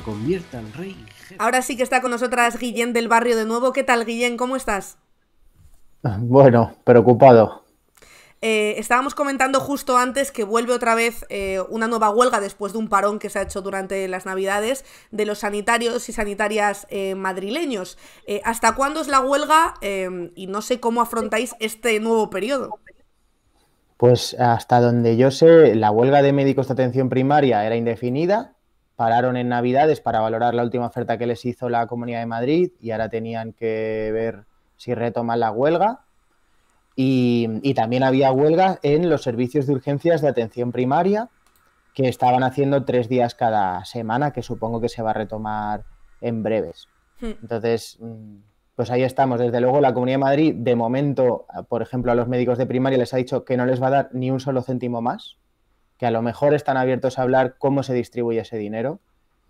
convierta en rey. Ahora sí que está con nosotras Guillén del barrio de nuevo. ¿Qué tal, Guillén? ¿Cómo estás? Ah, bueno, preocupado. Eh, estábamos comentando justo antes que vuelve otra vez eh, una nueva huelga después de un parón que se ha hecho durante las navidades de los sanitarios y sanitarias eh, madrileños. ¿Hasta cuándo es la huelga? y no sé cómo afrontáis este nuevo periodo. Pues hasta donde yo sé, la huelga de médicos de atención primaria era indefinida pararon en Navidades para valorar la última oferta que les hizo la Comunidad de Madrid y ahora tenían que ver si retoman la huelga. Y, también había huelga en los servicios de urgencias de atención primaria, que estaban haciendo tres días cada semana, que supongo que se va a retomar en breves. Hmm. Entonces, mm, pues ahí estamos. Desde luego, la Comunidad de Madrid, de momento, por ejemplo, a los médicos de primaria les ha dicho que no les va a dar ni un solo céntimo más que a lo mejor están abiertos a hablar cómo se distribuye ese dinero,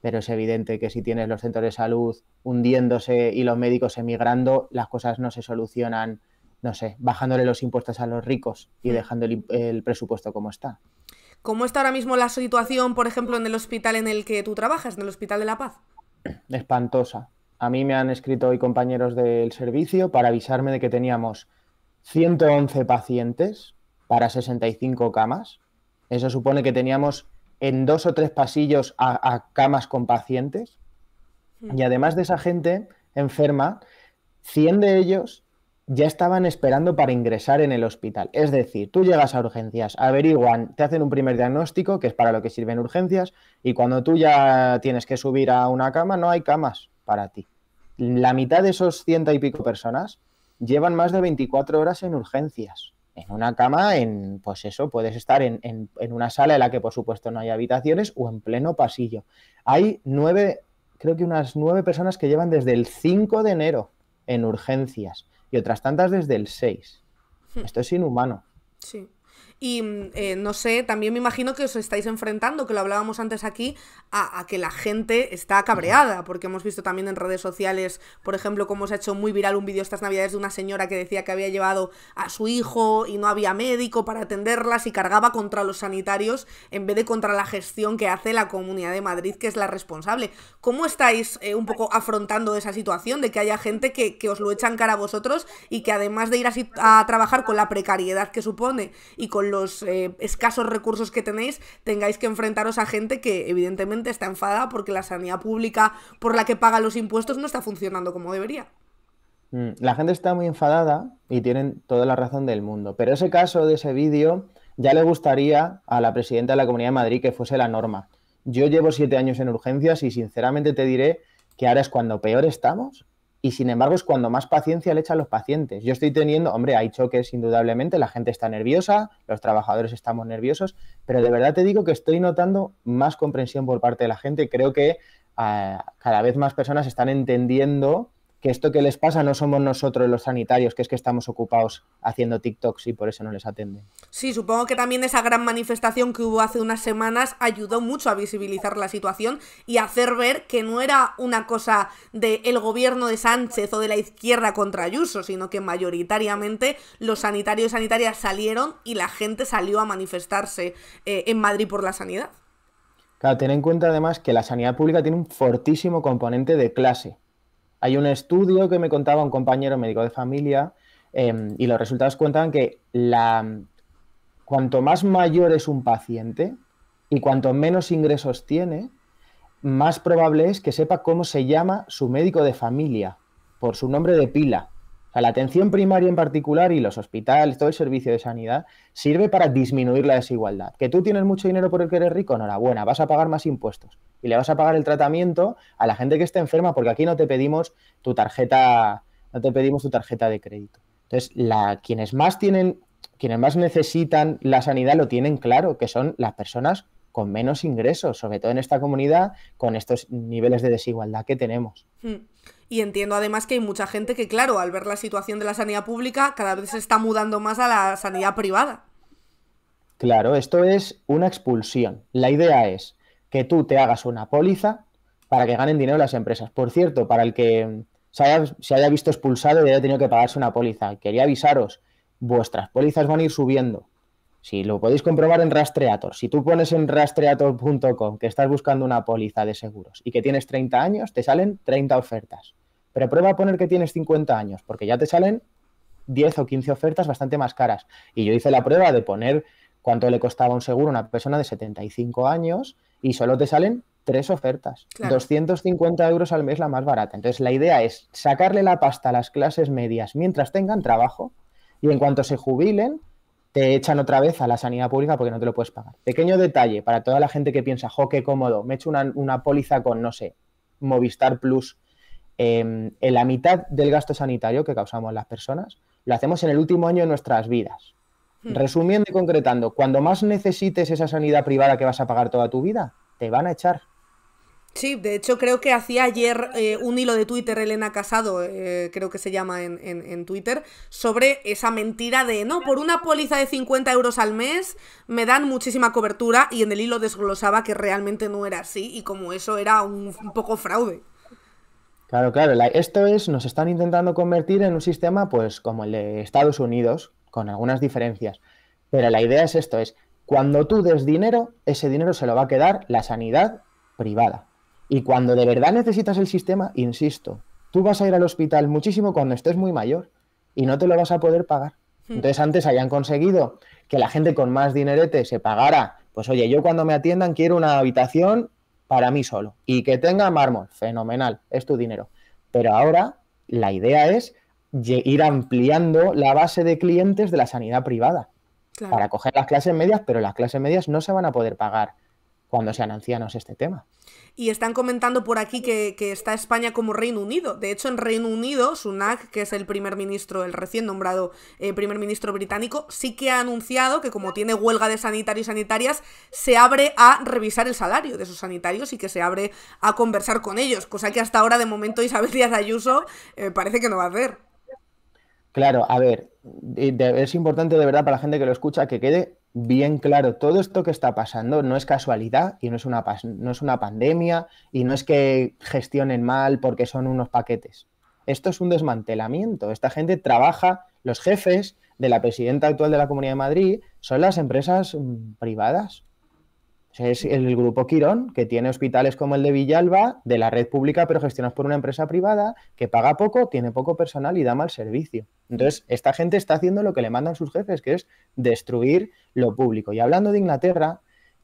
pero es evidente que si tienes los centros de salud hundiéndose y los médicos emigrando, las cosas no se solucionan, no sé, bajándole los impuestos a los ricos y mm. dejando el, presupuesto como está. ¿Cómo está ahora mismo la situación, por ejemplo, en el hospital en el que tú trabajas, en el Hospital de la Paz? Espantosa. A mí me han escrito hoy compañeros del servicio para avisarme de que teníamos 111 pacientes para 65 camas eso supone que teníamos en dos o tres pasillos a, camas con pacientes. Hmm. Y además de esa gente enferma, 100 de ellos ya estaban esperando para ingresar en el hospital. Es decir, tú llegas a urgencias, averiguan, te hacen un primer diagnóstico, que es para lo que sirven urgencias, y cuando tú ya tienes que subir a una cama, no hay camas para ti. La mitad de esos ciento y pico personas llevan más de 24 horas en urgencias. En una cama, en, pues eso, puedes estar en, en, en, una sala en la que por supuesto no hay habitaciones o en pleno pasillo. Hay nueve, creo que unas nueve personas que llevan desde el 5 de enero en urgencias y otras tantas desde el 6. Esto es inhumano. Sí. Y mm, eh, no sé, también me imagino que os estáis enfrentando, que lo hablábamos antes aquí, a, que la gente está cabreada, porque hemos visto también en redes sociales, por ejemplo, cómo se ha hecho muy viral un vídeo estas navidades de una señora que decía que había llevado a su hijo y no había médico para atenderlas y cargaba contra los sanitarios en vez de contra la gestión que hace la Comunidad de Madrid, que es la responsable. ¿Cómo estáis eh, un poco afrontando esa situación de que haya gente que, os lo echan cara a vosotros y que además de ir a, a trabajar con la precariedad que supone y con los eh, escasos recursos que tenéis, tengáis que enfrentaros a gente que evidentemente está enfadada porque la sanidad pública por la que paga los impuestos no está funcionando como debería. Mm, la gente está muy enfadada y tienen toda la razón del mundo. Pero ese caso de ese vídeo ya le gustaría a la presidenta de la Comunidad de Madrid que fuese la norma. Yo llevo siete años en urgencias y sinceramente te diré que ahora es cuando peor estamos y sin embargo es cuando más paciencia le echan los pacientes. Yo estoy teniendo, hombre, hay choques indudablemente, la gente está nerviosa, los trabajadores estamos nerviosos, pero de verdad te digo que estoy notando más comprensión por parte de la gente. Creo que ah, cada vez más personas están entendiendo que esto que les pasa no somos nosotros los sanitarios, que es que estamos ocupados haciendo TikToks y por eso no les atenden. Sí, supongo que también esa gran manifestación que hubo hace unas semanas ayudó mucho a visibilizar la situación y hacer ver que no era una cosa del gobierno de Sánchez o de la izquierda contra Ayuso, sino que mayoritariamente los sanitarios y sanitarias salieron y la gente salió a manifestarse eh, en Madrid por la sanidad. Claro, ten en cuenta además que la sanidad pública tiene un fortísimo componente de clase hay un estudio que me contaba un compañero médico de familia em, y los resultados cuentan que cuanto más mayor es un paciente y cuanto menos ingresos tiene, más probable es que sepa cómo se llama su médico de familia por su nombre de pila la atención primaria en particular y los hospitales, todo el servicio de sanidad, sirve para disminuir la desigualdad. Que tú tienes mucho dinero por el que eres rico, enhorabuena, vas a pagar más impuestos y le vas a pagar el tratamiento a la gente que esté enferma, porque aquí no te pedimos tu tarjeta, no te pedimos tu tarjeta de crédito. Entonces, la, quienes más tienen, quienes más necesitan la sanidad lo tienen claro, que son las personas con menos ingresos, sobre todo en esta comunidad, con estos niveles de desigualdad que tenemos. Hmm. Y entiendo además que hay mucha gente que, claro, al ver la situación de la sanidad pública, cada vez se está mudando más a la sanidad privada. Claro, esto es una expulsión. La idea es que tú te hagas una póliza para que ganen dinero las empresas. Por cierto, para el que se haya, visto expulsado y haya tenido que pagarse una póliza, quería avisaros, vuestras pólizas van a ir subiendo si lo podéis comprobar en Rastreator, si tú pones en rastreator.com que estás buscando una póliza de seguros y que tienes 30 años, te salen 30 ofertas. Pero prueba a poner que tienes 50 años, porque ya te salen 10 o 15 ofertas bastante más caras. Y yo hice la prueba de poner cuánto le costaba un seguro a una persona de 75 años y solo te salen tres ofertas. 250 euros al mes la más barata. Entonces la idea es sacarle la pasta a las clases medias mientras tengan trabajo y en cuanto se jubilen, te echan otra vez a la sanidad pública porque no te lo puedes pagar. Pequeño detalle para toda la gente que piensa, jo, qué cómodo, me echo hecho una, póliza con, no sé, Movistar Plus. Em, en la mitad del gasto sanitario que causamos las personas, lo hacemos en el último año de nuestras vidas. Hmm. Resumiendo y concretando, cuando más necesites esa sanidad privada que vas a pagar toda tu vida, te van a echar. Sí, de hecho creo que hacía ayer eh, un hilo de Twitter, Elena Casado, eh, creo que se llama en, Twitter, sobre esa mentira de, no, por una póliza de 50 euros al mes me dan muchísima cobertura y en el hilo desglosaba que realmente no era así y como eso era un, poco fraude. Claro, claro, esto es, nos están intentando convertir en un sistema pues como el de Estados Unidos, con algunas diferencias, pero la idea es esto, es cuando tú des dinero, ese dinero se lo va a quedar la sanidad privada y cuando de verdad necesitas el sistema, insisto, tú vas a ir al hospital muchísimo cuando estés muy mayor y no te lo vas a poder pagar. Hmm. Entonces antes hayan conseguido que la gente con más dinerete se pagara, pues oye, yo cuando me atiendan quiero una habitación para mí solo y que tenga mármol, fenomenal, es tu dinero. Pero ahora la idea es ir ampliando la base de clientes de la sanidad privada para coger las clases medias, pero las clases medias no se van a poder pagar cuando se ancianos este tema. Y están comentando por aquí que, está España como Reino Unido. De hecho, en Reino Unido, Sunak, que es el primer ministro, el recién nombrado eh, primer ministro británico, sí que ha anunciado que como tiene huelga de sanitarios y sanitarias, se abre a revisar el salario de esos sanitarios y que se abre a conversar con ellos, cosa que hasta ahora de momento Isabel Díaz Ayuso eh, parece que no va a hacer. Claro, a ver, es importante de verdad para la gente que lo escucha que quede bien claro, todo esto que está pasando no es casualidad y no es una, no es una pandemia y no es que gestionen mal porque son unos paquetes. Esto es un desmantelamiento. Esta gente trabaja, los jefes de la presidenta actual de la Comunidad de Madrid son las empresas mm, privadas es el grupo Quirón, que tiene hospitales como el de Villalba, de la red pública, pero gestionados por una empresa privada, que paga poco, tiene poco personal y da mal servicio. Entonces, esta gente está haciendo lo que le mandan sus jefes, que es destruir lo público. Y hablando de Inglaterra,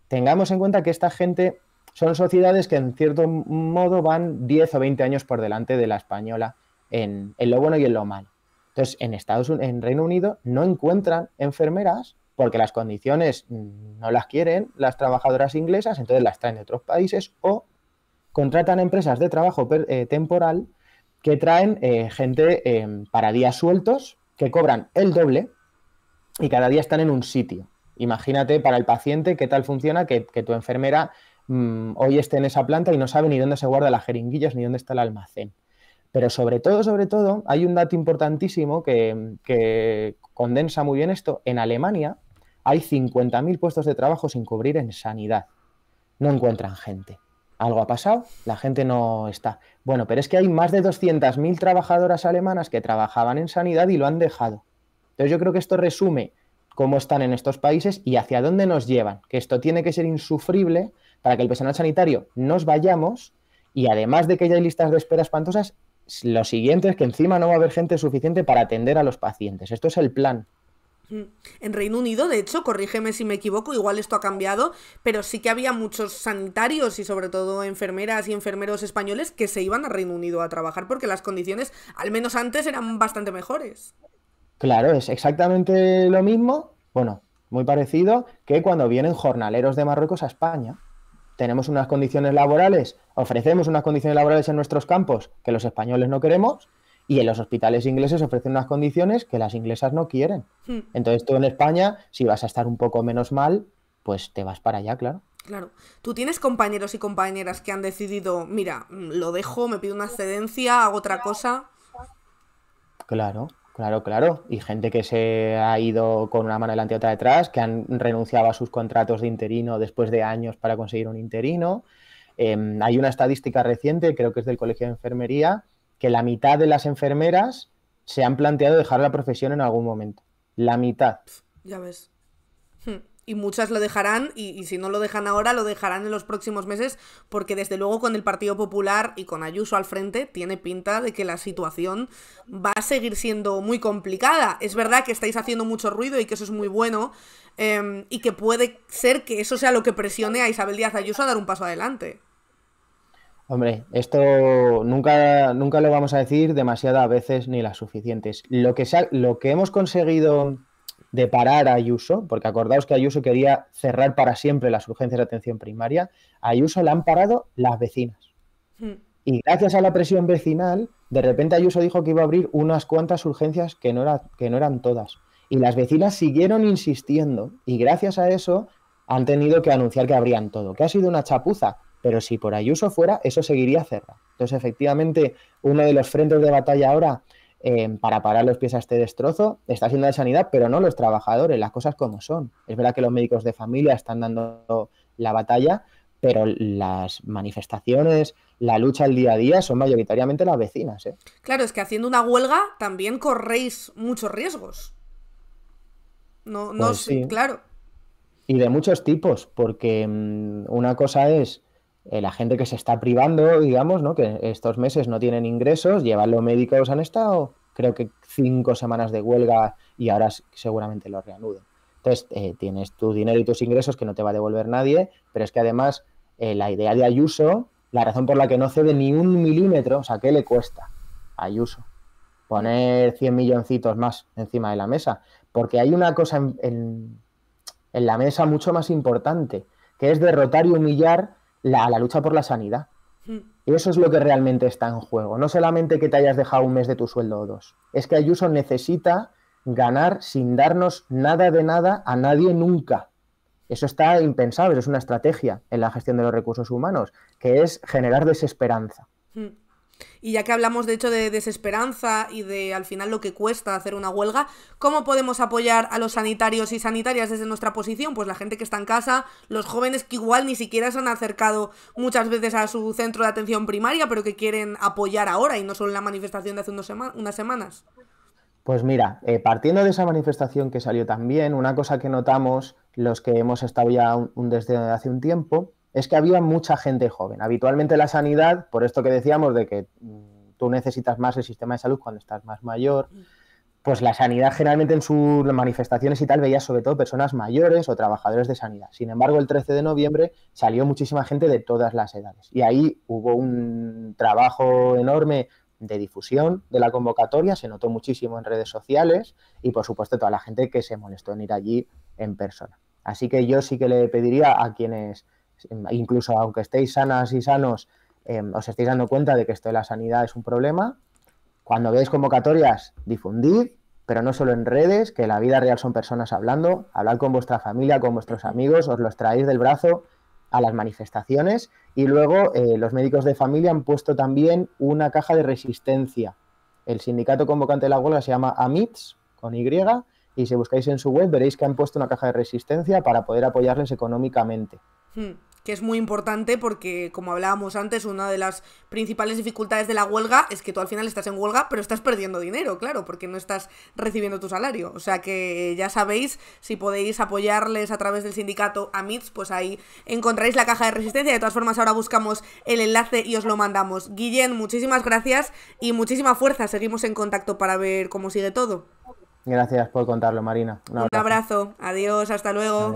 tengamos en cuenta que esta gente son sociedades que en cierto modo van 10 o 20 años por delante de la española en, en lo bueno y en lo malo. Entonces, en Estados en Reino Unido no encuentran enfermeras porque las condiciones mm, no las quieren las trabajadoras inglesas, entonces las traen de otros países o contratan empresas de trabajo eh, temporal que traen eh, gente eh, para días sueltos que cobran el doble y cada día están en un sitio. Imagínate para el paciente qué tal funciona que, tu enfermera mm, hoy esté en esa planta y no sabe ni dónde se guardan las jeringuillas ni dónde está el almacén. Pero sobre todo, sobre todo, hay un dato importantísimo que condensa muy bien esto. En Alemania, hay 50.000 puestos de trabajo sin cubrir en sanidad. No encuentran gente. Algo ha pasado, la gente no está. Bueno, pero es que hay más de 200.000 trabajadoras alemanas que trabajaban en sanidad y lo han dejado. Entonces yo creo que esto resume cómo están en estos países y hacia dónde nos llevan. Que esto tiene que ser insufrible para que el personal sanitario nos vayamos y además de que ya hay listas de espera espantosas, lo siguiente es que encima no va a haber gente suficiente para atender a los pacientes. Esto es el plan. Mm. En Reino Unido, de hecho, corrígeme si me equivoco, igual esto ha cambiado, pero sí que había muchos sanitarios y sobre todo enfermeras y enfermeros españoles que se iban a Reino Unido a trabajar porque las condiciones, al menos antes, eran bastante mejores. Claro, es exactamente lo mismo, bueno, muy parecido que cuando vienen jornaleros de Marruecos a España. Tenemos unas condiciones laborales, ofrecemos unas condiciones laborales en nuestros campos que los españoles no queremos y en los hospitales ingleses ofrecen unas condiciones que las inglesas no quieren. Hmm. Entonces tú en España, si vas a estar un poco menos mal, pues te vas para allá, claro. Claro. ¿Tú tienes compañeros y compañeras que han decidido, mira, mm, lo dejo, me pido una excedencia, hago otra cosa? Claro, claro, claro. Y gente que se ha ido con una mano delante y otra detrás, que han renunciado a sus contratos de interino después de años para conseguir un interino. Em, hay una estadística reciente, creo que es del Colegio de Enfermería, que la mitad de las enfermeras se han planteado dejar la profesión en algún momento. La mitad. Ya ves. Hmm. Y muchas lo dejarán, y, si no lo dejan ahora, lo dejarán en los próximos meses, porque desde luego con el Partido Popular y con Ayuso al frente tiene pinta de que la situación va a seguir siendo muy complicada. Es verdad que estáis haciendo mucho ruido y que eso es muy bueno, em, y que puede ser que eso sea lo que presione a Isabel Díaz Ayuso a dar un paso adelante. Hombre, esto nunca, nunca lo vamos a decir demasiadas veces ni las suficientes. Lo que, lo que hemos conseguido de parar a Ayuso, porque acordaos que Ayuso quería cerrar para siempre las urgencias de atención primaria, a Ayuso la han parado las vecinas. Hmm. Y gracias a la presión vecinal, de repente Ayuso dijo que iba a abrir unas cuantas urgencias que no, que no eran todas. Y las vecinas siguieron insistiendo y gracias a eso han tenido que anunciar que abrían todo, que ha sido una chapuza, pero si por Ayuso fuera, eso seguiría cerrado. Entonces, efectivamente, uno de los frentes de batalla ahora eh, para parar los pies a este destrozo está siendo la sanidad, pero no los trabajadores, las cosas como son. Es verdad que los médicos de familia están dando la batalla, pero las manifestaciones, la lucha al día a día son mayoritariamente las vecinas. ¿eh? Claro, es que haciendo una huelga también corréis muchos riesgos. No, no pues claro. Y de muchos tipos, porque mm, una cosa es eh, la gente que se está privando, digamos, ¿no? que estos meses no tienen ingresos, llevan los médicos, han estado creo que cinco semanas de huelga y ahora seguramente lo reanuden. Entonces, eh, tienes tu dinero y tus ingresos que no te va a devolver nadie, pero es que además eh, la idea de Ayuso, la razón por la que no cede ni un milímetro, o sea, ¿qué le cuesta a Ayuso? Poner 100 milloncitos más encima de la mesa, porque hay una cosa en la mesa mucho más importante, que es derrotar y humillar la, lucha por la sanidad. Mm. eso es lo que realmente está en juego. No solamente que te hayas dejado un mes de tu sueldo o dos. Es que Ayuso necesita ganar sin darnos nada de nada a nadie nunca. Eso está impensable, es una estrategia en la gestión de los recursos humanos, que es generar desesperanza. Mm. Y ya que hablamos de hecho de desesperanza y de al final lo que cuesta hacer una huelga, ¿cómo podemos apoyar a los sanitarios y sanitarias desde nuestra posición? Pues la gente que está en casa, los jóvenes que igual ni siquiera se han acercado muchas veces a su centro de atención primaria, pero que quieren apoyar ahora y no solo en la manifestación de hace unas semanas. Pues mira, eh, partiendo de esa manifestación que salió también, una cosa que notamos los que hemos estado ya un desde hace un tiempo es que había mucha gente joven. Habitualmente la sanidad, por esto que decíamos de que mm, tú necesitas más el sistema de salud cuando estás más mayor, mm. pues la sanidad generalmente en sus manifestaciones y tal veía sobre todo personas mayores o trabajadores de sanidad. Sin embargo, el 13 de noviembre salió muchísima gente de todas las edades y ahí hubo un trabajo enorme de difusión de la convocatoria, se notó muchísimo en redes sociales y por supuesto toda la gente que se molestó en ir allí en persona. Así que yo sí que le pediría a quienes incluso aunque estéis sanas y sanos, em, os estáis dando cuenta de que esto de la sanidad es un problema. Cuando veáis convocatorias, difundid, pero no solo en redes, que en la vida real son personas hablando, hablad con vuestra familia, con vuestros amigos, os los traéis del brazo a las manifestaciones. Y luego eh, los médicos de familia han puesto también una caja de resistencia. El sindicato convocante de la huelga se llama AMITS, con Y, y si buscáis en su web veréis que han puesto una caja de resistencia para poder apoyarles económicamente. Hmm, que es muy importante porque, como hablábamos antes, una de las principales dificultades de la huelga es que tú al final estás en huelga, pero estás perdiendo dinero, claro, porque no estás recibiendo tu salario. O sea que ya sabéis, si podéis apoyarles a través del sindicato AMITS, pues ahí encontráis la caja de resistencia. De todas formas, ahora buscamos el enlace y os lo mandamos. Guillén, muchísimas gracias y muchísima fuerza. Seguimos en contacto para ver cómo sigue todo. Gracias por contarlo, Marina. Un abrazo. Adiós, hasta luego.